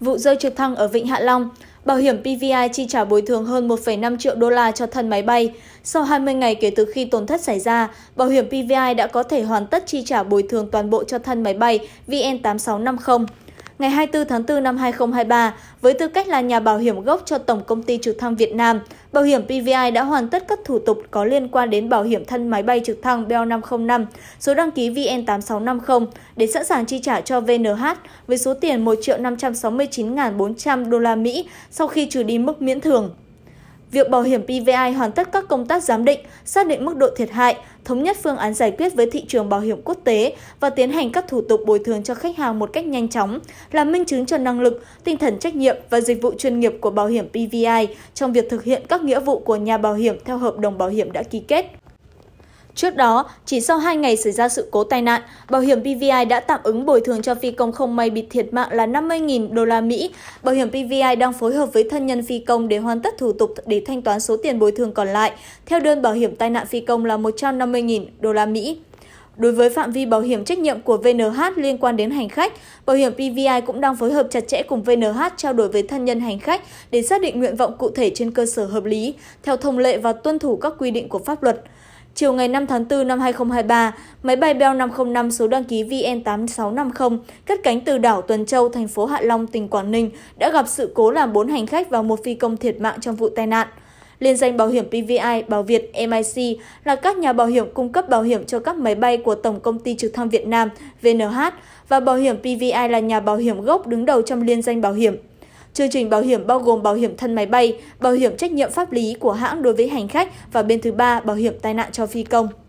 vụ rơi trực thăng ở Vịnh Hạ Long, bảo hiểm PVI chi trả bồi thường hơn 1,5 triệu đô la cho thân máy bay. Sau 20 ngày kể từ khi tổn thất xảy ra, bảo hiểm PVI đã có thể hoàn tất chi trả bồi thường toàn bộ cho thân máy bay VN8650 ngày 24 tháng 4 năm 2023 với tư cách là nhà bảo hiểm gốc cho Tổng Công ty Trực thăng Việt Nam. Bảo hiểm PVI đã hoàn tất các thủ tục có liên quan đến bảo hiểm thân máy bay trực thăng Bell 505, số đăng ký VN8650 để sẵn sàng chi trả cho VNH với số tiền 1 569.400 đô la Mỹ sau khi trừ đi mức miễn thưởng. Việc bảo hiểm PVI hoàn tất các công tác giám định, xác định mức độ thiệt hại, thống nhất phương án giải quyết với thị trường bảo hiểm quốc tế và tiến hành các thủ tục bồi thường cho khách hàng một cách nhanh chóng, là minh chứng cho năng lực, tinh thần trách nhiệm và dịch vụ chuyên nghiệp của bảo hiểm PVI trong việc thực hiện các nghĩa vụ của nhà bảo hiểm theo hợp đồng bảo hiểm đã ký kết. Trước đó, chỉ sau 2 ngày xảy ra sự cố tai nạn, bảo hiểm PVI đã tạm ứng bồi thường cho phi công không may bị thiệt mạng là 50.000 đô la Mỹ. Bảo hiểm PVI đang phối hợp với thân nhân phi công để hoàn tất thủ tục để thanh toán số tiền bồi thường còn lại. Theo đơn bảo hiểm tai nạn phi công là 150.000 đô la Mỹ. Đối với phạm vi bảo hiểm trách nhiệm của VNH liên quan đến hành khách, bảo hiểm PVI cũng đang phối hợp chặt chẽ cùng VNH trao đổi với thân nhân hành khách để xác định nguyện vọng cụ thể trên cơ sở hợp lý, theo thông lệ và tuân thủ các quy định của pháp luật chiều ngày 5 tháng 4 năm 2023, máy bay Bell 505 số đăng ký VN8650 cất cánh từ đảo Tuần Châu, thành phố Hạ Long, tỉnh Quảng Ninh đã gặp sự cố làm 4 hành khách và một phi công thiệt mạng trong vụ tai nạn. Liên danh bảo hiểm PVI, Bảo Việt, MIC là các nhà bảo hiểm cung cấp bảo hiểm cho các máy bay của Tổng Công ty Trực thăng Việt Nam, VNH, và bảo hiểm PVI là nhà bảo hiểm gốc đứng đầu trong liên danh bảo hiểm. Chương trình bảo hiểm bao gồm bảo hiểm thân máy bay, bảo hiểm trách nhiệm pháp lý của hãng đối với hành khách và bên thứ ba bảo hiểm tai nạn cho phi công.